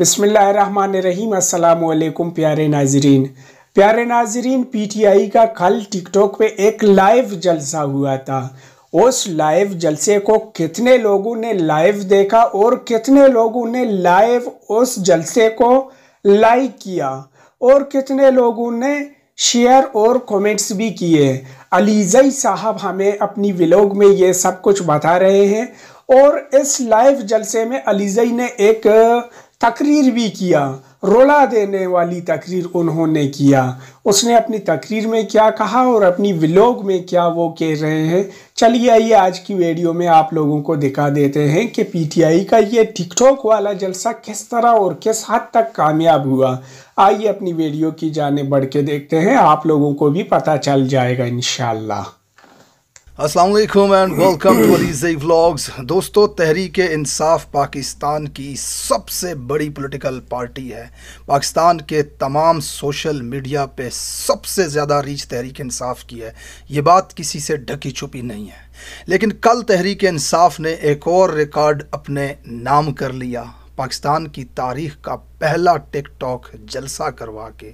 अल्लाम प्यारे नाजरीन प्यारे नाजरीन पीटीआई का कल टिकटॉक पे एक लाइव जलसा हुआ था उस लाइव जलसे को कितने लोगों ने लाइव देखा और कितने लोगों ने लाइव उस जलसे को लाइक किया और कितने लोगों ने शेयर और कमेंट्स भी किए अलीजई साहब हमें अपनी व्लॉग में ये सब कुछ बता रहे हैं और इस लाइव जलसे में अलीजई ने एक तकरीर भी किया रोला देने वाली तकरीर उन्होंने किया उसने अपनी तकरीर में क्या कहा और अपनी विलोग में क्या वो कह रहे हैं चलिए आइए आज की वीडियो में आप लोगों को दिखा देते हैं कि पीटीआई का ये टिकटॉक वाला जलसा किस तरह और किस हद तक कामयाब हुआ आइए अपनी वीडियो की जाने बढ़ के देखते हैं आप लोगों को भी पता चल जाएगा इनशाला असलकुम and welcome to Alizeh vlogs दोस्तों तहरीक इंसाफ पाकिस्तान की सबसे बड़ी पॉलिटिकल पार्टी है पाकिस्तान के तमाम सोशल मीडिया पे सबसे ज़्यादा रीच तहरीक इंसाफ की है ये बात किसी से ढकी छुपी नहीं है लेकिन कल तहरीक इंसाफ ने एक और रिकॉर्ड अपने नाम कर लिया पाकिस्तान की तारीख का पहला टिकटॉक जलसा करवा के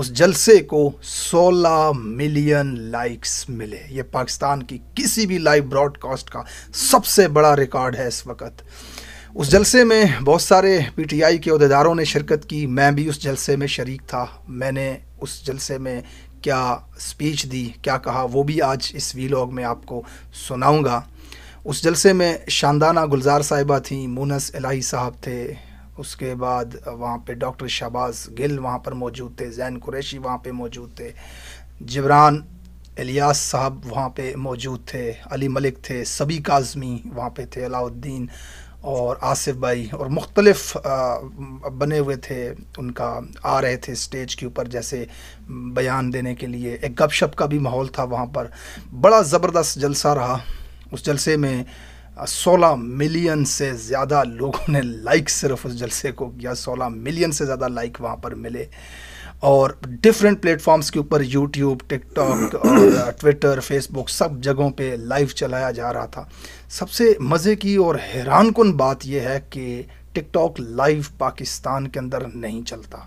उस जलसे को 16 मिलियन लाइक्स मिले ये पाकिस्तान की किसी भी लाइव ब्रॉडकास्ट का सबसे बड़ा रिकॉर्ड है इस वक्त उस जलसे में बहुत सारे पीटीआई के अहदेदारों ने शिरकत की मैं भी उस जलसे में शरीक था मैंने उस जलसे में क्या स्पीच दी क्या कहा वो भी आज इस वीलॉग में आपको सुनाऊंगा उस जलसे में शानदाना गुलजार साहिबा थी मुनस इलाही साहब थे उसके बाद वहाँ पे डॉक्टर शहबाज गिल वहाँ पर मौजूद थे जैन कुरैशी वहाँ पे मौजूद थे जबरान इलियास साहब वहाँ पे मौजूद थे अली मलिक थे सभी काजमी वहाँ पे थे अलाउद्दीन और आसिफ भाई और मुख्तलिफ बने हुए थे उनका आ रहे थे स्टेज के ऊपर जैसे बयान देने के लिए एक गपशप का भी माहौल था वहाँ पर बड़ा ज़बरदस्त जलसा रहा उस जलसे में 16 मिलियन से ज़्यादा लोगों ने लाइक सिर्फ उस जलसे को किया 16 मिलियन से ज़्यादा लाइक वहाँ पर मिले और डिफरेंट प्लेटफॉर्म्स के ऊपर यूट्यूब टिकटॉक और ट्विटर फेसबुक सब जगहों पे लाइव चलाया जा रहा था सबसे मज़े की और हैरान कन बात यह है कि टिकटॉक लाइव पाकिस्तान के अंदर नहीं चलता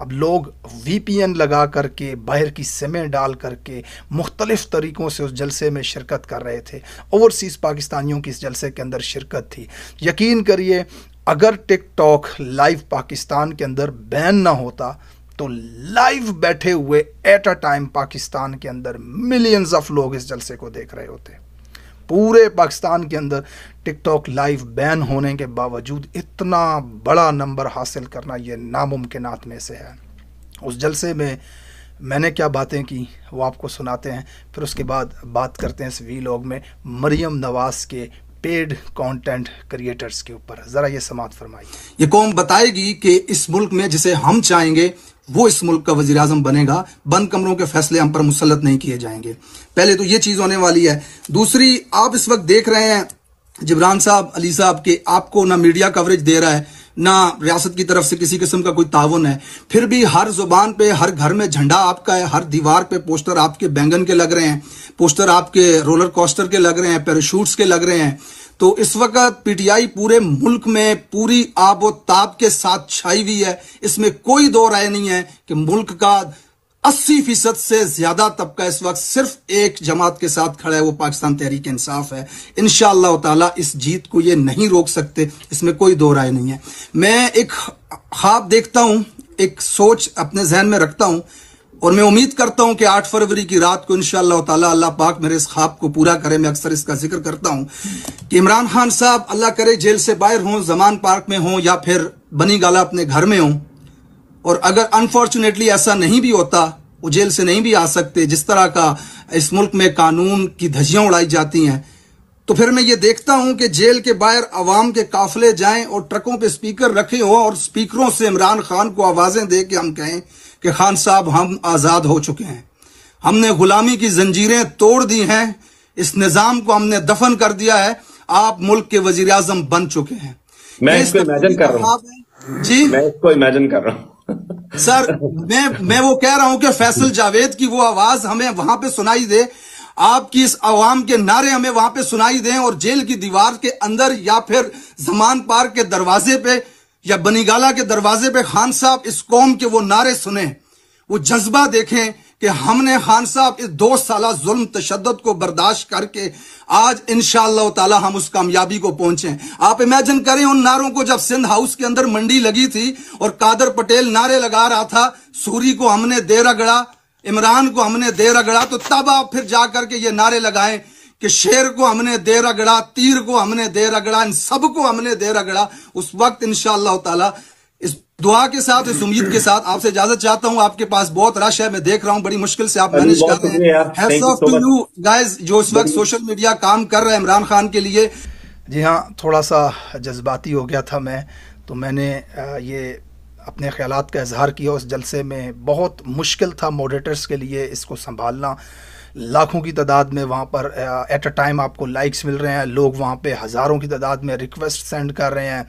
अब लोग वी लगा करके बाहर की समय डाल करके मुख्तलिफ़ तरीक़ों से उस जलसे में शिरकत कर रहे थे ओवरसीज़ पाकिस्तानियों की इस जलसे के अंदर शिरकत थी यकीन करिए अगर टिकटॉक लाइव पाकिस्तान के अंदर बैन ना होता तो लाइव बैठे हुए एट अ टाइम पाकिस्तान के अंदर मिलियंस ऑफ लोग इस जलसे को देख रहे होते पूरे पाकिस्तान के अंदर टिकटॉक लाइव बैन होने के बावजूद इतना बड़ा नंबर हासिल करना ये नामुमकिनात में से है उस जलसे में मैंने क्या बातें की वो आपको सुनाते हैं फिर उसके बाद बात करते हैं इस वी लॉग में मरियम नवाज़ के पेड कंटेंट क्रिएटर्स के ऊपर ज़रा ये समात फरमाइए ये कौम बताएगी कि इस मुल्क में जिसे हम चाहेंगे वो इस मुल्क का वजी अजम बनेगा बंद कमरों के फैसले हम पर मुसलत नहीं किए जाएंगे पहले तो ये चीज़ होने वाली है दूसरी आप इस वक्त देख रहे हैं जिबरान साहब अली साहब के आपको ना मीडिया कवरेज दे रहा है ना रियासत की तरफ से किसी किस्म का कोई ताउन है फिर भी हर जुबान पे हर घर में झंडा आपका है हर दीवार पे पोस्टर आपके बैंगन के लग रहे हैं पोस्टर आपके रोलर कोस्टर के लग रहे हैं पैराशूट्स के लग रहे हैं तो इस वक्त पीटीआई पूरे मुल्क में पूरी आबो ताब के साथ छाई हुई है इसमें कोई दो राय नहीं है कि मुल्क का अस्सी फीसद से ज्यादा तबका इस वक्त सिर्फ एक जमात के साथ खड़ा है वो पाकिस्तान तहरीक इंसाफ है इन ताला इस जीत को ये नहीं रोक सकते इसमें कोई दो राय नहीं है मैं एक ख्वाब देखता हूं एक सोच अपने जहन में रखता हूं और मैं उम्मीद करता हूं कि 8 फरवरी की रात को इन ताला अल्लाह पाक मेरे इस ख्वाब को पूरा करे मैं अक्सर इसका जिक्र करता हूं कि इमरान खान साहब अल्लाह करे जेल से बाहर हों जमान पार्क में हों या फिर बनी गाला अपने घर में हों और अगर अनफॉर्चुनेटली ऐसा नहीं भी होता वो जेल से नहीं भी आ सकते जिस तरह का इस मुल्क में कानून की धजियां उड़ाई जाती हैं तो फिर मैं ये देखता हूं कि जेल के बाहर आवाम के काफले जाएं और ट्रकों पे स्पीकर रखे हों और स्पीकरों से इमरान खान को आवाजें दे के हम कहें कि खान साहब हम आज़ाद हो चुके हैं हमने गुलामी की जंजीरें तोड़ दी हैं इस निज़ाम को हमने दफन कर दिया है आप मुल्क के वजीर आजम बन चुके हैं मैं इसको इमेजिन कर रहा हूं जी मैं इसको इमेजिन कर रहा हूँ सर मैं मैं वो कह रहा हूं कि फैसल जावेद की वो आवाज हमें वहां पे सुनाई दे आपकी इस आवाम के नारे हमें वहां पे सुनाई दें और जेल की दीवार के अंदर या फिर जमान पार्क के दरवाजे पे या बनीगाला के दरवाजे पे खान साहब इस कौम के वो नारे सुने वो जज्बा देखें कि हमने खान साहब इस दो साल जुल्म तशद को बर्दाश्त करके आज इन हम उस कामयाबी को पहुंचे आप इमेजिन करें उन नारों को जब सिंध हाउस के अंदर मंडी लगी थी और कादर पटेल नारे लगा रहा था सूरी को हमने दे रगड़ा इमरान को हमने दे रगड़ा तो तब आप फिर जाकर के ये नारे लगाएं कि शेर को हमने दे रगड़ा तीर को हमने दे रगड़ा इन सब को हमने दे रगड़ा उस वक्त इनशाला ताला इस दुआ के साथ इस उम्मीद के साथ आपसे इजाजत चाहता हूं आपके पास बहुत रश है मैं देख रहा हूं बड़ी मुश्किल से आप मैनेज कर रहे हैं टू यू गाइस जो इस वक्त सोशल मीडिया काम कर रहे हैं इमरान खान के लिए जी हाँ थोड़ा सा जज्बाती हो गया था मैं तो मैंने ये अपने ख्याल का इजहार किया उस जलसे में बहुत मुश्किल था मॉडरेटर्स के लिए इसको संभालना लाखों की तादाद में वहाँ पर एट अ टाइम आपको लाइक्स मिल रहे हैं लोग वहाँ पे हज़ारों की तादाद में रिक्वेस्ट सेंड कर रहे हैं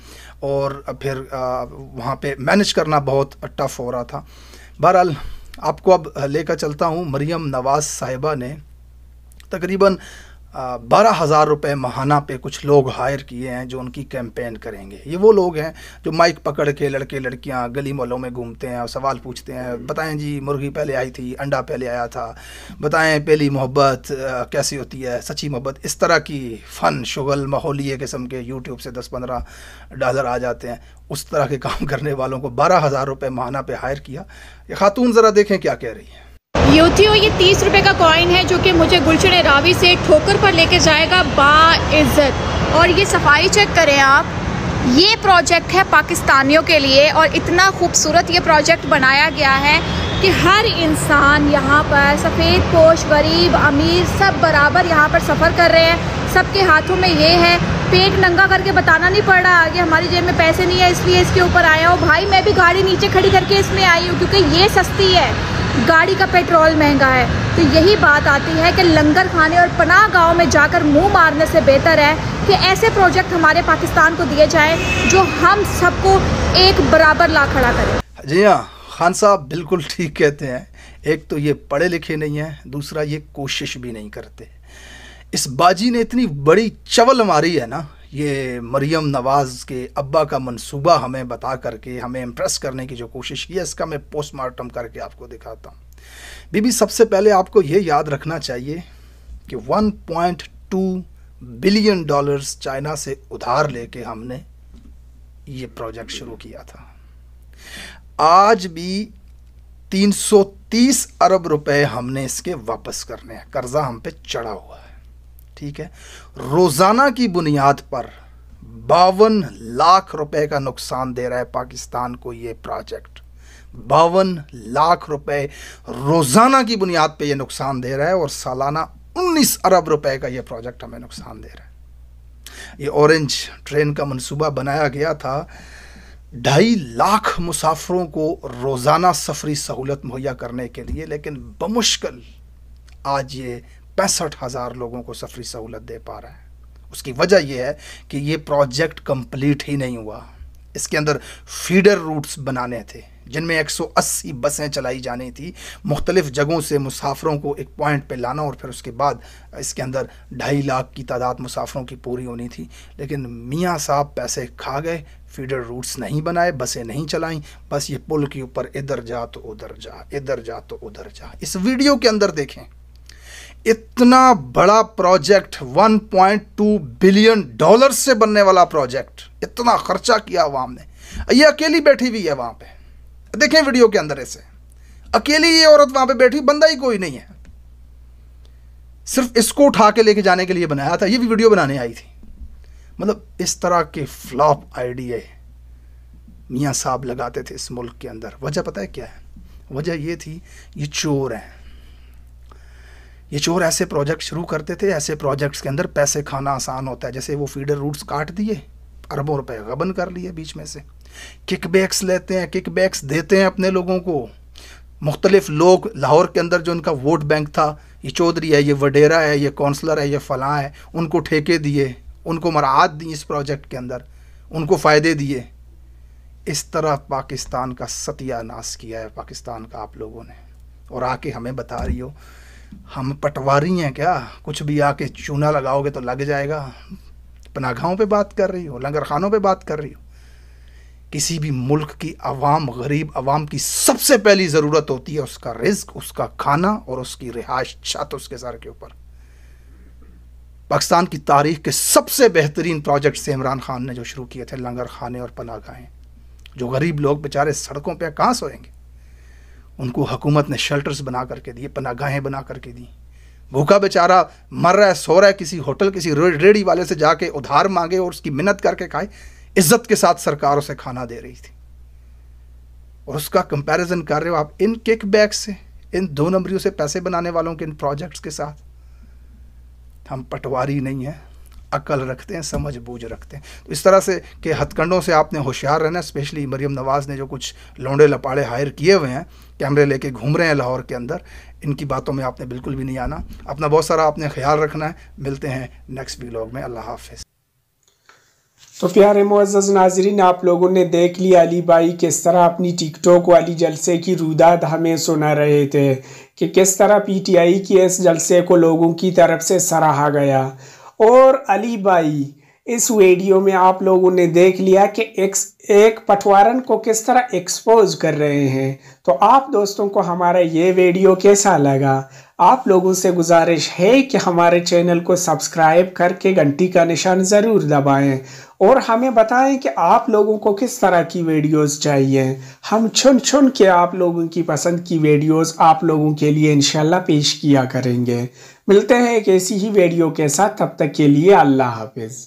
और फिर वहाँ पे मैनेज करना बहुत टफ़ हो रहा था बहरहाल आपको अब लेकर चलता हूँ मरियम नवाज़ साहिबा ने तकरीबन बारह हज़ार रुपये महाना पे कुछ लोग हायर किए हैं जो उनकी कैंपेन करेंगे ये वो लोग हैं जो माइक पकड़ के लड़के लड़कियां गली मोहल्लों में घूमते हैं और सवाल पूछते हैं हम्म। बताएं जी मुर्गी पहले आई थी अंडा पहले आया था बताएं पहली मोहब्बत कैसी होती है सच्ची मोहब्बत इस तरह की फ़न शुगल माहौली किस्म के यूट्यूब से दस पंद्रह डॉलर आ जाते हैं उस तरह के काम करने वालों को बारह हज़ार रुपये महाना पे हायर किया ये खातून ज़रा देखें क्या कह रही है यूथियो ये तीस रुपए का कॉइन है जो कि मुझे गुलशन रावी से ठोकर पर लेके जाएगा बा इज़्ज़त और ये सफाई चेक करें आप ये प्रोजेक्ट है पाकिस्तानियों के लिए और इतना खूबसूरत ये प्रोजेक्ट बनाया गया है कि हर इंसान यहाँ पर सफ़ेद पोश गरीब अमीर सब बराबर यहाँ पर सफ़र कर रहे हैं सबके हाथों में ये है पेट नंगा करके बताना नहीं पड़ रहा आगे हमारी जेब में पैसे नहीं है इसलिए इसके ऊपर आया हूँ भाई मैं भी गाड़ी नीचे खड़ी करके इसमें आई हूँ क्योंकि ये सस्ती है गाड़ी का पेट्रोल महंगा है तो यही बात आती है कि लंगर खाने और पनाह गांव में जाकर मुंह मारने से बेहतर है कि ऐसे प्रोजेक्ट हमारे पाकिस्तान को दिए जाएं जो हम सबको एक बराबर ला खड़ा करें जी हाँ खान साहब बिल्कुल ठीक कहते हैं एक तो ये पढ़े लिखे नहीं हैं दूसरा ये कोशिश भी नहीं करते इस बाजी ने इतनी बड़ी चवल मारी है ना ये मरियम नवाज़ के अब्बा का मंसूबा हमें बता करके हमें इम्प्रेस करने की जो कोशिश की है इसका मैं पोस्टमार्टम करके आपको दिखाता हूँ बीबी सबसे पहले आपको ये याद रखना चाहिए कि 1.2 बिलियन डॉलर्स चाइना से उधार लेके हमने ये प्रोजेक्ट शुरू किया था आज भी 330 अरब रुपए हमने इसके वापस करने हैं कर्जा हम पे चढ़ा हुआ है ठीक है रोज़ाना की बुनियाद पर बावन लाख रुपए का नुकसान दे रहा है पाकिस्तान को ये प्रोजेक्ट बावन लाख रुपए रोज़ाना की बुनियाद पे ये नुकसान दे रहा है और सालाना 19 अरब रुपए का ये प्रोजेक्ट हमें नुकसान दे रहा है ये ऑरेंज ट्रेन का मंसूबा बनाया गया था ढाई लाख मुसाफरों को रोज़ाना सफरी सहूलत मुहैया करने के लिए लेकिन बमुश्किल आज ये पैंसठ हज़ार लोगों को सफरी सहूलत दे पा रहा है उसकी वजह यह है कि ये प्रोजेक्ट कंप्लीट ही नहीं हुआ इसके अंदर फीडर रूट्स बनाने थे जिनमें 180 बसें चलाई जानी थी मुख्तलिफ़ जगहों से मुसाफरों को एक पॉइंट पे लाना और फिर उसके बाद इसके अंदर ढाई लाख की तादाद मुसाफरों की पूरी होनी थी लेकिन मियाँ साहब पैसे खा गए फीडर रूट्स नहीं बनाए बसें नहीं चलाईं बस ये पुल के ऊपर इधर जा तो उधर जा इधर जा तो उधर जा इस वीडियो के अंदर देखें इतना बड़ा प्रोजेक्ट 1.2 बिलियन डॉलर से बनने वाला प्रोजेक्ट इतना खर्चा किया वाम ने ये अकेली बैठी हुई है वहां पे देखें वीडियो के अंदर ऐसे अकेली ये औरत वहां पे बैठी बंदा ही कोई नहीं है सिर्फ इसको उठा के लेके जाने के लिए बनाया था ये भी वीडियो बनाने आई थी मतलब इस तरह के फ्लॉप आइडिया मियाँ साहब लगाते थे इस मुल्क के अंदर वजह पता है क्या है वजह यह थी ये चोर हैं ये चोर ऐसे प्रोजेक्ट शुरू करते थे ऐसे प्रोजेक्ट्स के अंदर पैसे खाना आसान होता है जैसे वो फीडर रूट्स काट दिए अरबों रुपए गबन कर लिए बीच में से किकबैक्स लेते हैं किकबैक्स देते हैं अपने लोगों को मुख्तलिफ लोग लाहौर के अंदर जो उनका वोट बैंक था ये चौधरी है ये वडेरा है ये कौंसलर है ये फलां है उनको ठेके दिए उनको मराहत दी इस प्रोजेक्ट के अंदर उनको फ़ायदे दिए इस तरह पाकिस्तान का सत्यानाश किया है पाकिस्तान का आप लोगों ने और आके हमें बता रही हो हम पटवारी हैं क्या कुछ भी आके चूना लगाओगे तो लग जाएगा पनागाहों पे बात कर रही हो लंगरखानों पे बात कर रही हो किसी भी मुल्क की आवाम गरीब आवाम की सबसे पहली ज़रूरत होती है उसका रिस्क उसका खाना और उसकी रिहाइश छत उसके सर के ऊपर पाकिस्तान की तारीख के सबसे बेहतरीन प्रोजेक्ट से इमरान खान ने जो शुरू किए थे लंगर खाने और पनागाहें जो गरीब लोग बेचारे सड़कों पर कहाँ सोएंगे उनको हुकूमत ने शेल्टर्स बना करके दिए पनागाहें बना करके दी भूखा बेचारा मर रहा है सो रहा है किसी होटल किसी रेडी वाले से जाके उधार मांगे और उसकी मिन्नत करके खाए इज्जत के साथ सरकार उसे खाना दे रही थी और उसका कंपैरिजन कर रहे हो आप इन किक बैग से इन दो नंबरियों से पैसे बनाने वालों के इन प्रोजेक्ट्स के साथ हम पटवारी नहीं हैं अकल रखते हैं समझ बूझ रखते हैं तो इस तरह से कि हथकंडों से आपने होशियार रहना स्पेशली मरियम नवाज़ ने जो कुछ लौंडे लपाड़े हायर किए हुए हैं कैमरे लेके घूम रहे हैं लाहौर के अंदर इनकी बातों में आपने बिल्कुल भी नहीं आना अपना बहुत सारा आपने ख्याल रखना है मिलते हैं नेक्स्ट ब्लॉग में अल्लाह हाफिज़ तो प्यारे मुआज़ नाजरीन आप लोगों ने देख लिया अली बाई किस तरह अपनी टिकटॉक वाली जलसे की रुदाद हमें सुना रहे थे कि किस तरह पीटीआई की इस जलसे को लोगों की तरफ से सराहा गया और अली बाई इस वीडियो में आप लोगों ने देख लिया कि एक, एक पटवारन को किस तरह एक्सपोज कर रहे हैं तो आप दोस्तों को हमारा ये वीडियो कैसा लगा आप लोगों से गुजारिश है कि हमारे चैनल को सब्सक्राइब करके घंटी का निशान ज़रूर दबाएं और हमें बताएं कि आप लोगों को किस तरह की वीडियोस चाहिए हम चुन चुन के आप लोगों की पसंद की वीडियोस आप लोगों के लिए इनशाला पेश किया करेंगे मिलते हैं एक ऐसी ही वीडियो के साथ तब तक के लिए अल्लाह हाफिज़